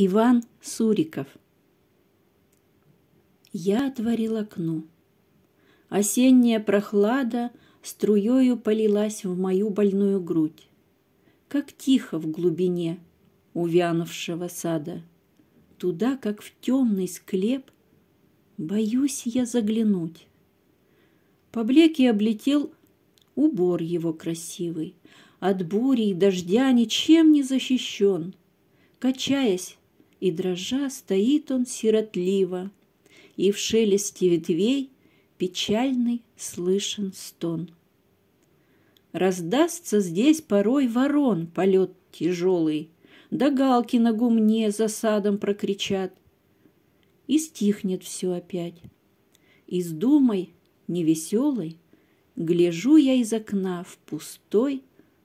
Иван Суриков. Я отворил окно. Осенняя прохлада струёю полилась в мою больную грудь. Как тихо в глубине увянувшего сада. Туда, как в темный склеп, боюсь я заглянуть. Поблеки облетел убор его красивый. От бури и дождя ничем не защищён, Качаясь, и дрожа стоит он сиротливо, и в шелесте ветвей печальный слышен стон. Раздастся здесь порой ворон полет тяжелый, да галки на гумне за садом прокричат. И стихнет все опять. И с думой невеселой гляжу я из окна в пустой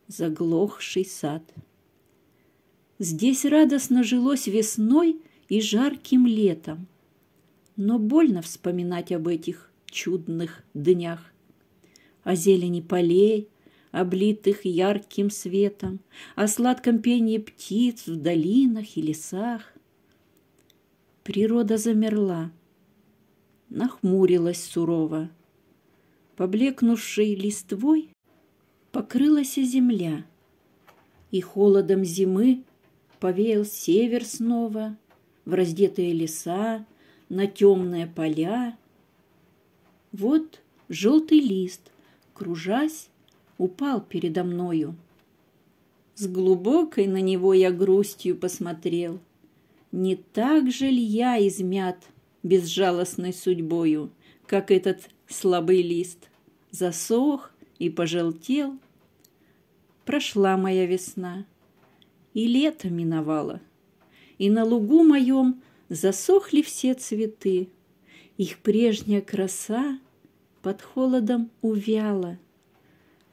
заглохший сад. Здесь радостно жилось весной и жарким летом. Но больно вспоминать об этих чудных днях. О зелени полей, облитых ярким светом, о сладком пении птиц в долинах и лесах. Природа замерла, нахмурилась сурово. Поблекнувшей листвой покрылась и земля, и холодом зимы повеял север снова, в раздетые леса, на темные поля. Вот желтый лист, кружась, упал передо мною. С глубокой на него я грустью посмотрел. Не так же ли я измят безжалостной судьбою, как этот слабый лист? Засох и пожелтел. Прошла моя весна и лето миновало, и на лугу моем засохли все цветы, их прежняя краса под холодом увяла.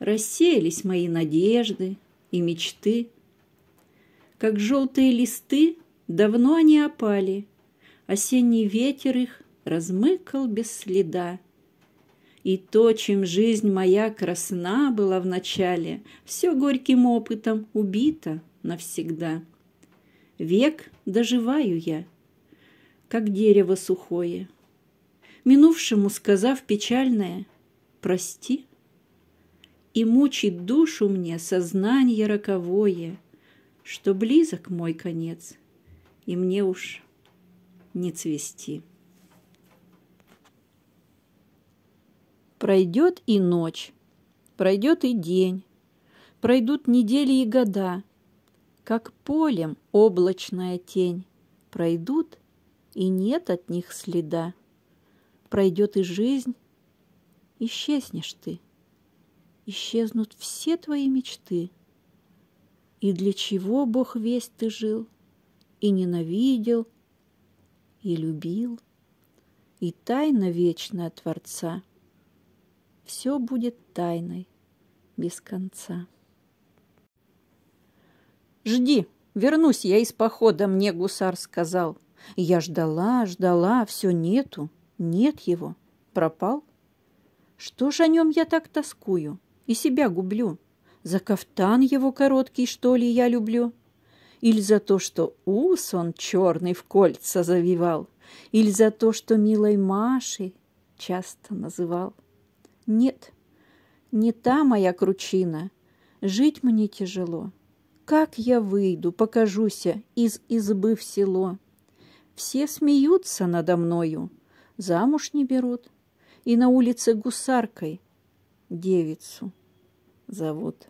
Рассеялись мои надежды и мечты. Как желтые листы давно они опали, Осенний ветер их размыкал без следа. И то, чем жизнь моя красна была в начале, Все горьким опытом убито навсегда. Век доживаю я, как дерево сухое. Минувшему сказав печальное «Прости», И мучит душу мне сознание роковое, Что близок мой конец, и мне уж не цвести. Пройдет и ночь, пройдет и день, пройдут недели и года, как полем облачная тень, пройдут, и нет от них следа. Пройдет и жизнь, исчезнешь ты, исчезнут все твои мечты. И для чего, Бог весь ты жил, и ненавидел, и любил, и тайна вечная Творца. Все будет тайной без конца. «Жди, вернусь я из похода», — мне гусар сказал. Я ждала, ждала, все нету, нет его, пропал. Что ж о нем я так тоскую и себя гублю? За кафтан его короткий, что ли, я люблю? Или за то, что ус он черный в кольца завивал? Или за то, что милой Машей часто называл? Нет, не та моя кручина, жить мне тяжело. Как я выйду, покажуся из избы в село? Все смеются надо мною, замуж не берут, и на улице гусаркой девицу зовут.